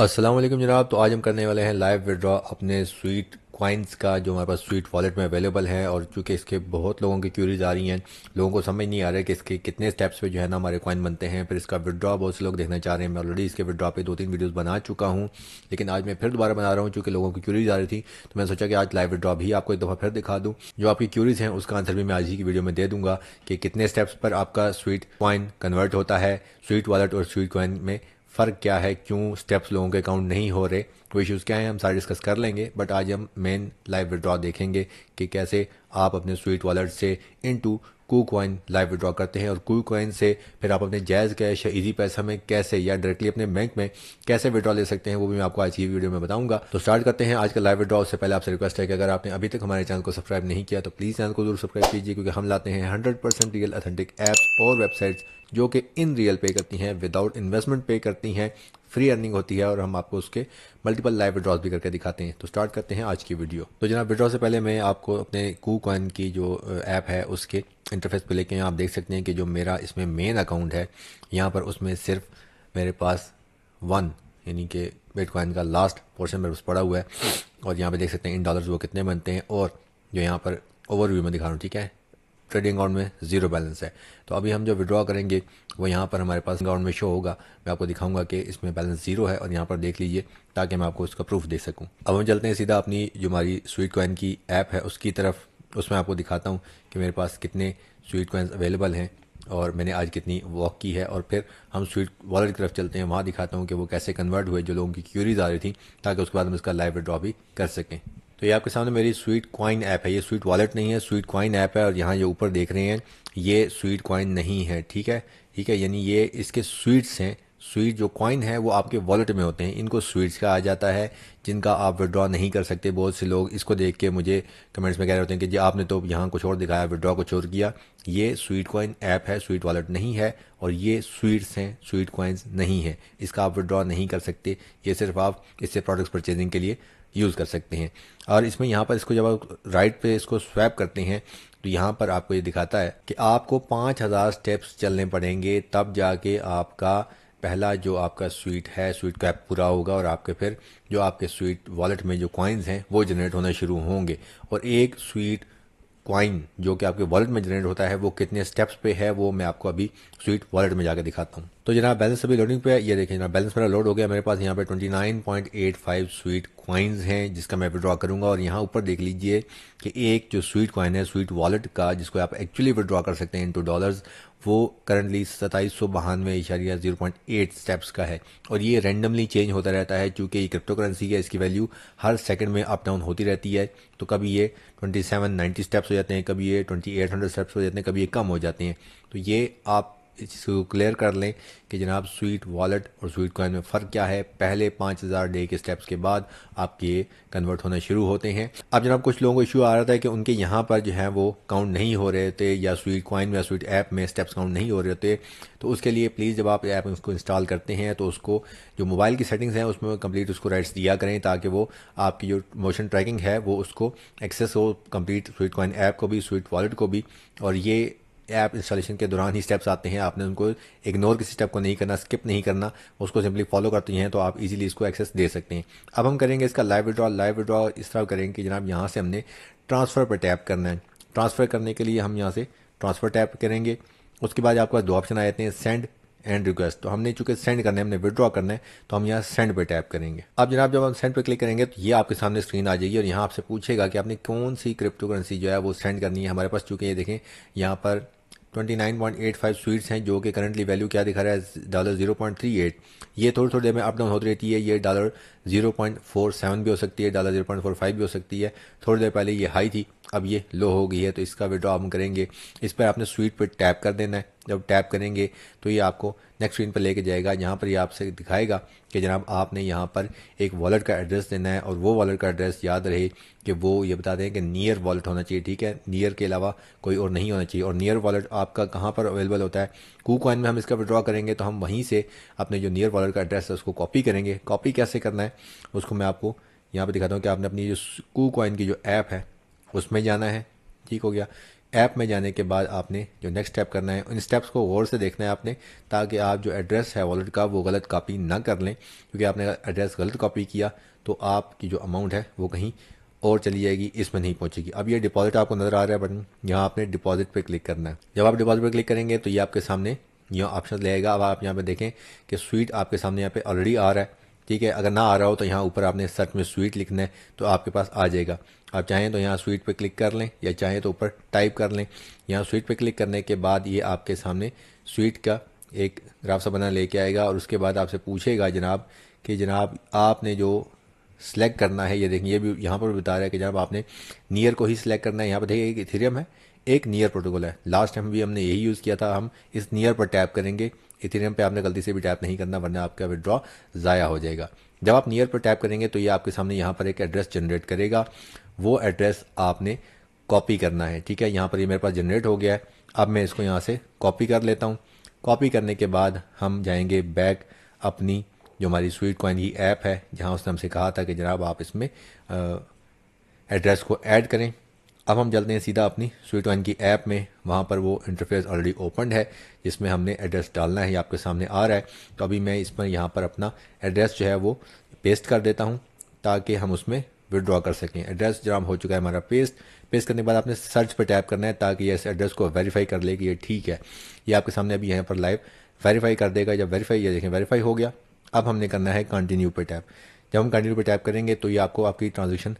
अस्सलाम वालेकुम जनाब तो आज हम करने वाले हैं लाइव विड्रॉ अपने स्वीट कॉइन्स का जो हमारे पास स्वीट वॉलेट में अवेलेबल है और चूंकि इसके बहुत लोगों की क्यूरीज आ रही हैं लोगों को समझ नहीं आ रहा है कि इसके कितने स्टेप्स पे जो है ना हमारे कॉइन बनते हैं फिर इसका विड्रॉ बहुत से लोग देखना चाह रहे हैं मैं ऑलरेडी इसके विड्रॉ पे दो तीन वीडियोज बना चुका हूँ लेकिन आज मैं फिर दोबारा बना रहा हूँ चूँकि लोगों की क्यूरीज आ रही थी तो मैंने सोचा कि आज लाइव विड्रॉ भी आपको एक दफ़ा फिर दिखा दूँ जो आपकी क्यूरीज हैं उसका आंसर भी मैं आज ही की वीडियो में दे दूँगा कि कितने स्टेप्स पर आपका स्वीट कॉइन कन्वर्ट होता है स्वीट वॉलेट और स्वीट कॉइन में फ़र्क क्या है क्यों स्टेप्स लोगों के अकाउंट नहीं हो रहे वो इश्यूज़ क्या हैं हम सारे डिस्कस कर लेंगे बट आज हम मेन लाइव विड्रॉ देखेंगे कि कैसे आप अपने स्वीट वॉलेट से into Koo live withdraw करते हैं और कू से फिर आप अपने जायज़ कैश या इजी पैसा में कैसे या डायरेक्टली अपने बैंक में कैसे विड्रॉ ले सकते हैं वो भी मैं आपको आज की वीडियो में बताऊंगा तो स्टार्ट करते हैं आज का लाइव विड्रॉ से पहले आपसे रिक्वेस्ट है कि अगर आपने अभी तक हमारे चैनल को सब्सक्राइब नहीं किया तो प्लीज़ चैनल को जरूर सब्सक्राइब कीजिए क्योंकि हम लाते हैं hundred percent real authentic apps और वेबसाइट्स जो कि इन रियल पे करती हैं विदाउट इन्वेस्टमेंट पे करती हैं फ्री अर्निंग होती है और हम आपको उसके मल्टीपल लाइव विड्रॉज भी करके दिखाते हैं तो स्टार्ट करते हैं आज की वीडियो तो जनाब विड्रॉ से पहले मैं आपको अपने कू कॉइन की जो ऐप है उसके इंटरफेस पे लेके आप देख सकते हैं कि जो मेरा इसमें मेन अकाउंट है यहाँ पर उसमें सिर्फ मेरे पास वन यानी कि बिटकॉइन का लास्ट पोर्शन मेरे पास पड़ा हुआ है और यहाँ पे देख सकते हैं इन डॉलर्स वो कितने बनते हैं और जो यहाँ पर ओवरव्यू में दिखा रहा हूँ ठीक है ट्रेडिंग अकाउंट में जीरो बैलेंस है तो अभी हम जो विड्रॉ करेंगे वो यहाँ पर हमारे पास अकाउंट में शो होगा मैं आपको दिखाऊंगा कि इसमें बैलेंस जीरो है और यहाँ पर देख लीजिए ताकि मैं आपको उसका प्रूफ दे सकूँ अब हम चलते हैं सीधा अपनी जो हमारी स्वीट कॉइन की ऐप है उसकी तरफ उसमें आपको दिखाता हूँ कि मेरे पास कितने स्वीट कॉइन्स अवेलेबल हैं और मैंने आज कितनी वॉक की है और फिर हम स्वीट वॉलेट की तरफ चलते हैं वहाँ दिखाता हूँ कि वो कैसे कन्वर्ट हुए जो लोगों की क्यूरीज आ रही थी ताकि उसके बाद हम इसका लाइव ड्रॉ भी कर सकें तो ये आपके सामने मेरी स्वीट कॉइन ऐप है ये स्वीट वॉलेट नहीं है स्वीट कॉइन ऐप है और यहाँ ये ऊपर देख रहे हैं ये स्वीट कॉइन नहीं है ठीक है ठीक है यानी ये इसके स्वीट्स हैं स्वीट जो कॉइन है वो आपके वॉलेट में होते हैं इनको स्वीट्स का आ जाता है जिनका आप विड्रॉ नहीं कर सकते बहुत से लोग इसको देख के मुझे कमेंट्स में कह रहे होते हैं कि जी आपने तो यहाँ कुछ और दिखाया विड्रॉ कुछ और किया ये स्वीट कॉइन ऐप है स्वीट वॉलेट नहीं है और ये स्वीट्स हैं स्वीट कॉइन्स नहीं है इसका आप विड्रॉ नहीं कर सकते ये सिर्फ आप इससे प्रोडक्ट्स परचेजिंग के लिए यूज़ कर सकते हैं और इसमें यहाँ पर इसको जब आप राइट पे इसको स्वैप करते हैं तो यहाँ पर आपको ये दिखाता है कि आपको पाँच हज़ार स्टेप्स चलने पड़ेंगे तब जाके आपका पहला जो आपका स्वीट है स्वीट कैप पूरा होगा और आपके फिर जो आपके स्वीट वॉलेट में जो कॉइन्स हैं वो जनरेट होना शुरू होंगे और एक स्वीट क्वाइन जो कि आपके वॉलेट में जनरेट होता है वो कितने स्टेप्स पे है वो मैं आपको अभी स्वीट वॉलेट में जाकर दिखाता हूँ तो जनाब बैलेंस अभी लोडिंग पे ये देखिए जनाब बैलेंस मेरा लोड हो गया मेरे पास यहाँ पे 29.85 स्वीट क्वाइंस हैं जिसका मैं विड्रॉ करूंगा और यहाँ ऊपर देख लीजिए कि एक जो स्वीट क्वाइन है स्वीट वॉलेट का जिसको आप एक्चुअली विड्रॉ कर सकते हैं इंटू डॉलर्स वो करंटली सताईस सौ बहानवे इशारिया जीरो पॉइंट एट स्टेप्स का है और ये रेंडमली चेंज होता रहता है क्योंकि ये क्रिप्टो करेंसी है इसकी वैल्यू हर सेकंड में अप डाउन होती रहती है तो कभी ये ट्वेंटी सेवन नाइन्टी स्टेप्स हो जाते हैं कभी ये ट्वेंटी एट हंड्रेड स्टेप्स हो जाते हैं कभी ये कम हो जाते हैं तो ये आप इस चीज़ को क्लियर कर लें कि जनाब स्वीट वॉलेट और स्वीट कॉइन में फ़र्क क्या है पहले पाँच हज़ार डे के स्टेप्स के बाद आपके कन्वर्ट होना शुरू होते हैं अब जनाब कुछ लोगों को इशू आ रहा था कि उनके यहाँ पर जो है वो काउंट नहीं हो रहे थे या स्वीट कॉइन या स्वीट ऐप में स्टेप्स काउंट नहीं हो रहे थे तो उसके लिए प्लीज़ जब आप ऐप उसको इंस्टॉल करते हैं तो उसको जो मोबाइल की सेटिंग्स हैं उसमें कम्प्लीट उसको राइट्स दिया करें ताकि वो आपकी जो मोशन ट्रैकिंग है वो उसको एक्सेस हो कम्प्लीट स्वीट कॉइन ऐप को भी स्वीट वॉलेट को भी और ये ऐप इंस्टॉलेशन के दौरान ही स्टेप्स आते हैं आपने उनको इग्नोर किसी स्टेप को नहीं करना स्किप नहीं करना उसको सिंपली फॉलो करते हैं तो आप इजीली इसको एक्सेस दे सकते हैं अब हम करेंगे इसका लाइव विड्रॉ लाइव विड्रॉ इस तरह करेंगे कि जनाब यहाँ से हमने ट्रांसफ़र पर टैप करना है ट्रांसफ़र करने के लिए हम यहाँ से ट्रांसफ़र टैप करेंगे उसके बाद आपके पास दो ऑप्शन आ जाते हैं सेंड एंड रिक्वेस्ट तो हमने चूंकि सेंड करना है हमने विड्रॉ करना है तो हम यहाँ सेंड पर टैप करेंगे अब जनाब जब हम सेंड पर क्लिक करेंगे तो ये आपके सामने स्क्रीन आ जाएगी और यहाँ आपसे पूछेगा कि आपने कौन सी क्रिप्टो करेंसी जो है वो सेंड करनी है हमारे पास चूंकि ये देखें यहाँ पर twenty nine point eight five sweets हैं जो कि करंटली वैल्यू क्या दिखा रहा है dollar zero point three eight ये थोड़ी थोड़ी देर में अप डाउन होती रहती है ये dollar zero point four seven भी हो सकती है dollar zero point four five भी हो सकती है थोड़ी देर पहले ये हाई थी अब ये लो हो गई है तो इसका विड्रॉ हम करेंगे इस पर आपने स्वीट पर टैप कर देना है जब टैप करेंगे तो ये आपको नेक्स्ट स्क्रीन पर लेके जाएगा यहाँ पर ये आपसे दिखाएगा कि जनाब आपने यहाँ पर एक वॉलेट का एड्रेस देना है और वो वॉलेट का एड्रेस याद रहे कि वो ये बता दें कि नियर वॉलेट होना चाहिए ठीक है नियर के अलावा कोई और नहीं होना चाहिए और नियर वॉलेट आपका कहाँ पर अवेलेबल होता है कू कॉइन में हम इसका विड्रॉ करेंगे तो हम वहीं से अपने जो नियर वॉलेट का एड्रेस है उसको कॉपी करेंगे कॉपी कैसे करना है उसको मैं आपको यहाँ पर दिखाता हूँ कि आपने अपनी जो कू कॉइन की जो ऐप है उसमें जाना है ठीक हो गया ऐप में जाने के बाद आपने जो नेक्स्ट स्टेप करना है उन स्टेप्स को गौर से देखना है आपने ताकि आप जो एड्रेस है वॉलेट का वो गलत कापी ना कर लें क्योंकि आपने एड्रेस गलत कॉपी किया तो आपकी जो अमाउंट है वो कहीं और चली जाएगी इसमें नहीं पहुंचेगी अब ये डिपॉजिट आपको नज़र आ रहा है बटन यहाँ आपने डिपॉजिट पे क्लिक करना है जब आप डिपॉजिट पे क्लिक करेंगे तो ये आपके सामने यहाँ ऑप्शन लेगा अब आप यहाँ पे देखें कि स्वीट आपके सामने यहाँ पे ऑलरेडी आ रहा है ठीक है अगर ना आ रहा हो तो यहाँ ऊपर आपने सर्च में स्वीट लिखना है तो आपके पास आ जाएगा आप चाहें तो यहाँ स्वीट पे क्लिक कर लें या चाहें तो ऊपर टाइप कर लें यहाँ स्वीट पे क्लिक करने के बाद ये आपके सामने स्वीट का एक ग्राफ सा बना लेके आएगा और उसके बाद आपसे पूछेगा जनाब कि जनाब आपने जो सिलेक्ट करना है ये देखिए ये भी यहाँ पर बता रहा है कि जनाब आपने नियर को ही सिलेक्ट करना है यहाँ पर देखिए एक है एक नियर प्रोटोकॉल है लास्ट टाइम भी हमने यही यूज़ किया था हम इस नियर पर टैप करेंगे इथेरियम पे आपने गलती से भी टैप नहीं करना वरना आपका विड्रॉ ज़ाया हो जाएगा जब आप नियर पर टैप करेंगे तो ये आपके सामने यहाँ पर एक एड्रेस जनरेट करेगा वो एड्रेस आपने कॉपी करना है ठीक है यहाँ पर ये मेरे पास जनरेट हो गया है अब मैं इसको यहाँ से कॉपी कर लेता हूँ कॉपी करने के बाद हम जाएंगे बैक अपनी जो हमारी स्वीट कॉइन की ऐप है जहाँ उसने हमसे कहा था कि जनाब आप इसमें एड्रेस को ऐड करें अब हम चलते हैं सीधा अपनी स्वीट वन की ऐप में वहाँ पर वो इंटरफेस ऑलरेडी ओपनड है जिसमें हमने एड्रेस डालना है ये आपके सामने आ रहा है तो अभी मैं इस पर यहाँ पर अपना एड्रेस जो है वो पेस्ट कर देता हूँ ताकि हम उसमें विड्रॉ कर सकें एड्रेस जराम हो चुका है हमारा पेस्ट पेस्ट करने के बाद आपने सर्च पर टैप करना है ताकि ये इस एड्रेस को वेरीफाई कर ले कि ये ठीक है ये आपके सामने अभी यहाँ पर लाइव वेरीफाई कर देगा जब वेरीफाई ये देखें वेरीफाई हो गया अब हमने करना है कंटिन्यू पर टैप जब हम कंटिन्यू पर टैप करेंगे तो ये आपको आपकी ट्रांजेक्शन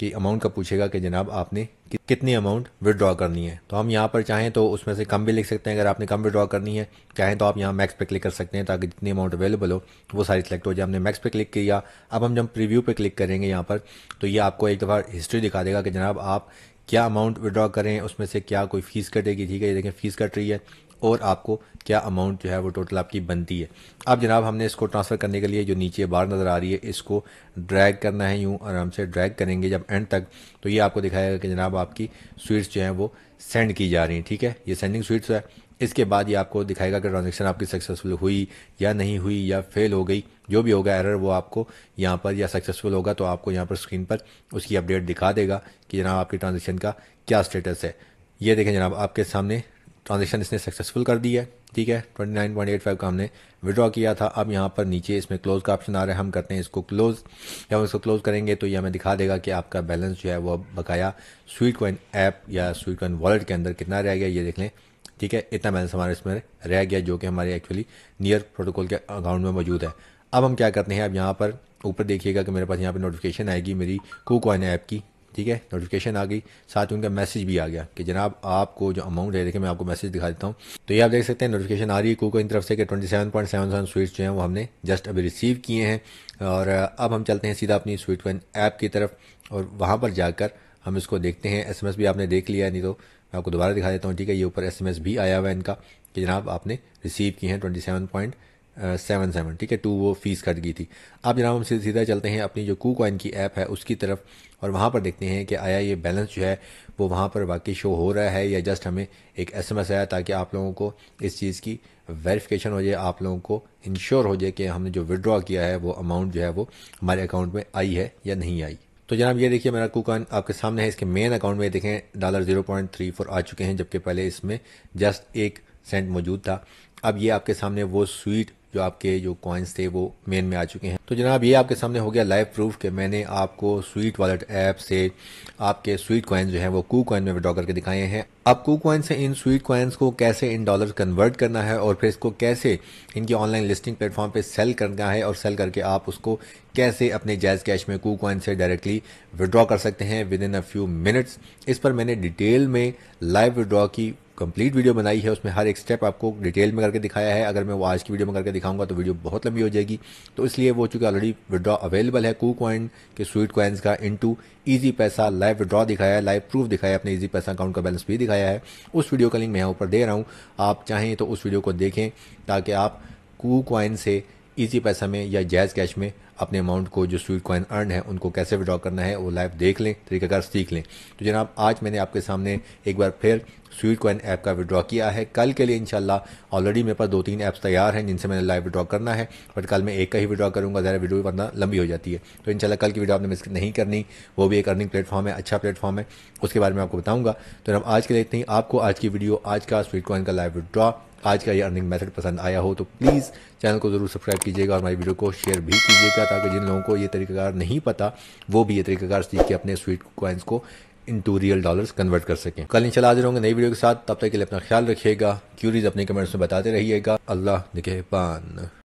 कि अमाउंट का पूछेगा कि जनाब आपने कितनी अमाउंट विदड्रॉ करनी है तो हम यहाँ पर चाहें तो उसमें से कम भी लिख सकते हैं अगर आपने कम विदड्रॉ करनी है चाहें तो आप यहाँ मैक्स पे क्लिक कर सकते हैं ताकि जितनी अमाउंट अवेलेबल हो वो सारी सिलेक्ट हो जाए हमने मैक्स पे क्लिक किया अब हम जब प्रीव्यू पे क्लिक करेंगे यहाँ पर तो ये आपको एक दफ़ा हिस्ट्री दिखा देगा कि जनाब आप क्या अमाउंट विदड्रॉ करें उसमें से क्या कोई फीस कटेगी ठीक है ये देखें फीस कट रही है और आपको क्या अमाउंट जो है वो टोटल आपकी बनती है अब जनाब हमने इसको ट्रांसफ़र करने के लिए जो नीचे बार नज़र आ रही है इसको ड्रैग करना है यूँ आराम से ड्रैग करेंगे जब एंड तक तो ये आपको दिखाएगा कि जनाब आपकी स्वीट्स जो हैं वो सेंड की जा रही हैं ठीक है ये सेंडिंग स्वीट्स है इसके बाद ये आपको दिखाएगा कि ट्रांजेक्शन आपकी सक्सेसफुल हुई या नहीं हुई या फेल हो गई जो भी होगा एरर वो आपको यहाँ पर या सक्सेसफुल होगा तो आपको यहाँ पर स्क्रीन पर उसकी अपडेट दिखा देगा कि जनाब आपकी ट्रांजेक्शन का क्या स्टेटस है ये देखें जनाब आपके सामने ट्रांजेक्शन इसने सक्सेसफुल कर दी है ठीक है twenty nine point eight five का हमने विड्रॉ किया था अब यहाँ पर नीचे इसमें क्लोज का ऑप्शन आ रहा है हम करते हैं इसको क्लोज जब हम इसको क्लोज करेंगे तो ये हमें दिखा देगा कि आपका बैलेंस जो है वो बकाया स्वीट कॉइन ऐप या स्वीट कॉइन वॉलेट के अंदर कितना रह गया ये देख लें ठीक है इतना बैलेंस हमारे इसमें रह गया जो कि हमारे एक्चुअली नियर प्रोटोकॉल के अकाउंट में मौजूद है अब हम क्या करते हैं अब यहाँ पर ऊपर देखिएगा कि मेरे पास यहाँ पर नोटिफिकेशन आएगी मेरी कोकॉइन ऐप की ठीक है नोटिफिकेशन आ गई साथ ही उनका मैसेज भी आ गया कि जनाब आपको जो अमाउंट है देखिए मैं आपको मैसेज दिखा देता हूँ तो ये आप देख सकते हैं नोटिफिकेशन आ रही है कोको इन तरफ से कि twenty seven point seven seven sweets जो हैं वो हमने जस्ट अभी रिसीव किए हैं और अब हम चलते हैं सीधा अपनी स्वीट कॉइन ऐप की तरफ और वहाँ पर जाकर हम इसको देखते हैं एस भी आपने देख लिया नहीं तो मैं आपको दोबारा दिखा देता हूँ ठीक है ये ऊपर एस भी आया हुआ है इनका कि जनाब आपने रिसीव किए हैं twenty seven point seven seven ठीक है टू वो फीस कट गई थी अब जनाब हम सीधे सीधा चलते हैं अपनी जो कू कॉइन की ऐप है उसकी तरफ और वहाँ पर देखते हैं कि आया ये बैलेंस जो है वो वहाँ पर वाकई शो हो रहा है या जस्ट हमें एक एस एम एस आया ताकि आप लोगों को इस चीज़ की वेरिफिकेशन हो जाए आप लोगों को इंश्योर हो जाए कि हमने जो विड्रॉ किया है वो अमाउंट जो है वो हमारे अकाउंट में आई है या नहीं आई तो जनाब ये देखिए मेरा कूकॉइन आपके सामने है इसके मेन अकाउंट में देखें dollar zero point three four आ चुके हैं जबकि पहले इसमें जस्ट एक सेंट मौजूद था अब ये आपके सामने वो स्वीट जो आपके जो कॉइन्स थे वो मेन में आ चुके हैं तो जनाब ये आपके सामने हो गया लाइव प्रूफ कि मैंने आपको स्वीट वॉलेट ऐप से आपके स्वीट कॉइन जो है वो कू कॉइन में विड्रॉ करके दिखाए हैं अब कू कॉइन से इन स्वीट कॉइन्स को कैसे इन डॉलर कन्वर्ट करना है और फिर इसको कैसे इनकी ऑनलाइन लिस्टिंग प्लेटफॉर्म पर सेल करना है और सेल करके आप उसको कैसे अपने जैज कैश में कू कॉइन से डायरेक्टली विड्रॉ कर सकते हैं within a few minutes इस पर मैंने डिटेल में लाइव विड्रॉ की कंप्लीट वीडियो बनाई है उसमें हर एक स्टेप आपको डिटेल में करके दिखाया है अगर मैं वो आज की वीडियो में करके दिखाऊंगा तो वीडियो बहुत लंबी हो जाएगी तो इसलिए वो चूँकि ऑलरेडी विड्रॉ अवेलेबल है कू कॉइन के स्वीट कॉइन्स का into Easypaisa live withdraw दिखाया है लाइव प्रूफ दिखाया है अपने ईजी पैसा अकाउंट का बैलेंस भी दिखाया है उस वीडियो का लिंक मैं ऊपर दे रहा हूँ आप चाहें तो उस वीडियो को देखें ताकि आप कू कॉइन से ईजी पैसा में या जैज़ कैश में अपने अमाउंट को जो स्वीट कॉइन अर्न है उनको कैसे विड्रॉ करना है वो लाइव देख लें तरीकाकार सीख लें तो जनाब आज मैंने आपके सामने एक बार फिर स्वीट कॉइन ऐप का विड्रॉ किया है कल के लिए इनशाला ऑलरेडी मेरे पास दो तीन ऐप्स तैयार हैं जिनसे मैंने लाइव विड्रॉ करना है बट कल मैं एक का ही विड्रॉ करूँगा ज़रा वीडियो वरना लंबी हो जाती है तो इनशाला कल की वीडियो आपने मिस नहीं करनी वो भी एक अर्निंग प्लेटफॉर्म है अच्छा प्लेटफॉर्म है उसके बारे में आपको बताऊँगा तो जनाब आज के लिए इतनी आपको आज की वीडियो आज का स्वीट कॉइन का लाइव विड्रॉ आज का ये अर्निंग मेथड पसंद आया हो तो प्लीज़ चैनल को ज़रूर सब्सक्राइब कीजिएगा और हमारी वीडियो को शेयर भी कीजिएगा ताकि जिन लोगों को ये तरीकाकार नहीं पता वो भी ये तरीकाकार सीख के अपने स्वीट कॉइन्स को टू रियल डॉलर्स कन्वर्ट कर सकें कल इंशाल्लाह हाजिर होंगे नई वीडियो के साथ तब तक के लिए अपना ख्याल रखिएगा क्यूरीज अपने कमेंट्स में बताते रहिएगा अल्लाह निकेहबान